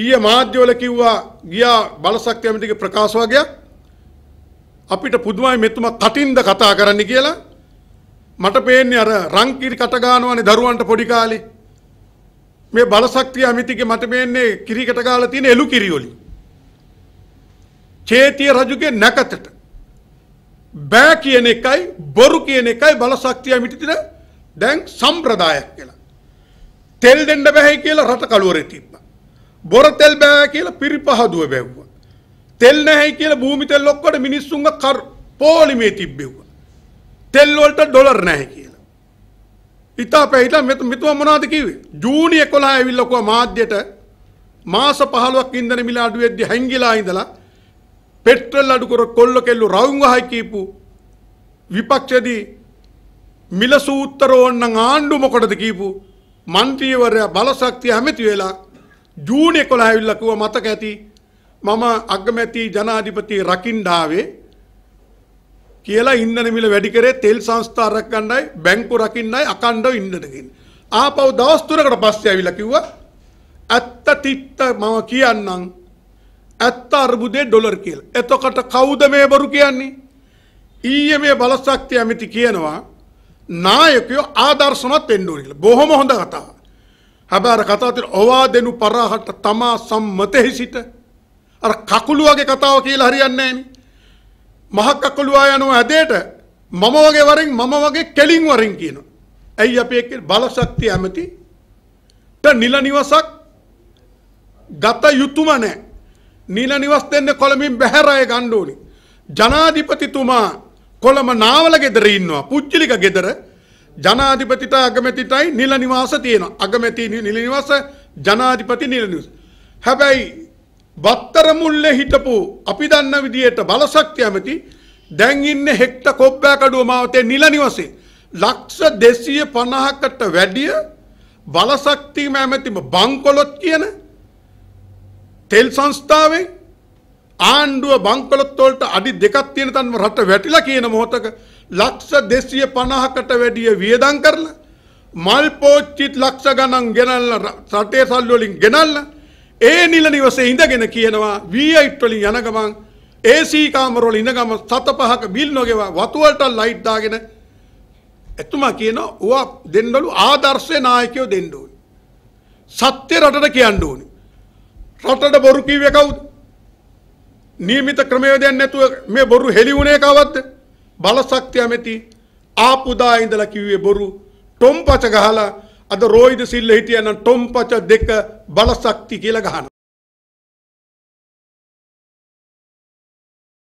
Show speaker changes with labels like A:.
A: ඊයේ මාධ්‍යවල කිව්වා ගියා බලශක්ති ඇමතිගේ ප්‍රකාශ වගයක් අපිට පුදුමයි මෙතුමා කටින්ද කතා කරන්න කියලා මට පේන්නේ අර රංකිරි කට ගන්නවනේ දරුවන්ට පොඩි කාලේ මේ බලශක්තිය අමිතිගේ මට මේන්නේ කිරිකට ගාලා තියෙන එළු කිරියොලි. චේතිය රජුගේ නැකතට බෑ කියන එකයි බොරු කියන එකයි බලශක්තිය අමිති තියෙන දැන් සම්ප්‍රදායක් කියලා. තෙල් දෙන්න බෑ කියලා රට කළුවරේ තිබ්බා. බොර තෙල් බෑ කියලා පිරිපහදුව බැව්වා. තෙල් නැහැ කියලා භූමි තෙල් ඔක්කොට මිනිස්සුන්ග කර පොලිමේ තිබ්බෙව්වා. තෙල් වලට ඩොලර් නැහැ කියලා. ඉතා පැහිලා මෙත මෙතුම මොනවද කිව්වේ? ජූනි 11 ඇවිල්ලා කෝ මාධ්‍යට මාස 15ක් ඉන්ධන මිල අඩු වෙද්දි හැංගිලා ඉඳලා පෙට්‍රල් අඩු කර කොල්ල කෙල්ල රවුම් වහයි කියපු විපක්ෂදී මිල සූත්‍ර ඕන්න ආණ්ඩු මොකටද කියපු මන්ත්‍රීවරයා බලශක්තිය හැමති වෙලා ජූන එකොළ ඇවිල්ලකුව මතක ඇති මම අගමැති ජනාධිපති රකින්ඩාවේ කියලා ඉන්දන මිල වැඩි කරේ තෙල් සංස්ථා රැකගන්නයි බැංකු රකින්නයි අකණ්ඩව ඉන්නදකින්. ආපහු දවස් තුනකට පස්සේ ඇවිල්ලා කිව්වා ඇත්ත තිත්ත මම කියන්නම් ඇත්ත අර්බුදේ ඩොලර් කියලා. එතකොට කවුද මේ බොරු කියන්නේ? ඊයේ මේ බලශක්තිය ඇමති කියනවා නායකයෝ ආදර්ශමත් වෙන්න ඕනේ කියලා. බොහොම හොඳ කතාවක්. හැබැයි අර කතා තියෙන ඔවා දෙනු පරහට තමා සම්මතෙහි සිට අර කකුළු වගේ කතාව කියලා හරියන්නේ නැහෙනි. මහ කකුළු ආ යනවා ඇදේට මම වගේ වරින් මම වගේ කෙලින් වරින් කියනවා. ඇයි අපි එක්ක බලශක්තිය ඇමති ට නිල නිවසක් ගත යුතුයම නැහැ. නිල නිවස් දෙන්නේ කොළඹින් බැහැර අය ගන්න ඕනි. ජනාධිපතිතුමා කොළඹ නාවල ගෙදර ඉන්නවා. පුජ්ජලික ගෙදර ජනාධිපතිට අගමැතිටයි නිල නිවාස තියෙන. අගමැති නිල නිවාස ජනාධිපති නිල නිවාස. හැබැයි බත්තර මුල්ලේ හිටපු අපි දන්න විදියට බලශක්තිය ඇමති දැන් ඉන්නේ හෙක්ට කොබ්බෑකඩුව මාවතේ නිල නිවසේ. ලක්ෂ 250කට වැඩිය බලශක්තිය ඇමතිම බංකොලොත් කියන තෙල් සංස්ථාවෙන් ආණ්ඩුව බංකොලොත්තොල්ට අඩි දෙකක් තියෙන තන්ම රට වැටිලා කියන මොහොතක ලක්ෂ දෙසිය පණහකට වැඩිය වියදං කරලා මල් පෝච්චිත් ලක්ෂ ගණන් ගෙනල්ල රටේ සල්වලින් ගෙනල්ල ඒ නිල නිවසේ ඉඳගෙන කියනවා වීයිට්වලින් යනගමන් ඒසී කාමරොල ඉඳගම සත පහක බිල් නොගෙවා වතුවලට ලයිට් දාගෙන එතුමා කියනවා ඔවා දෙන්නලු ආදර්ශය නායකයෝ දෙන්න ඕනි. සත්‍ය රටට කියන්න ඕනි. රටට බොරු කිව්වේ කවුද? නියමිත ක්‍රමවේදයක් නැතුව මේ බොරු හෙළි වුණේ කවද්ද? බලශක්තිය ඇමති ආපුදා ඉඳලා කිව්වේ බොරු ටොම්පච ගහලා අද රෝයිද සිල්ල හිටියනම් ටොම්පච දෙක බලශක්ති කියලා ගහනවා.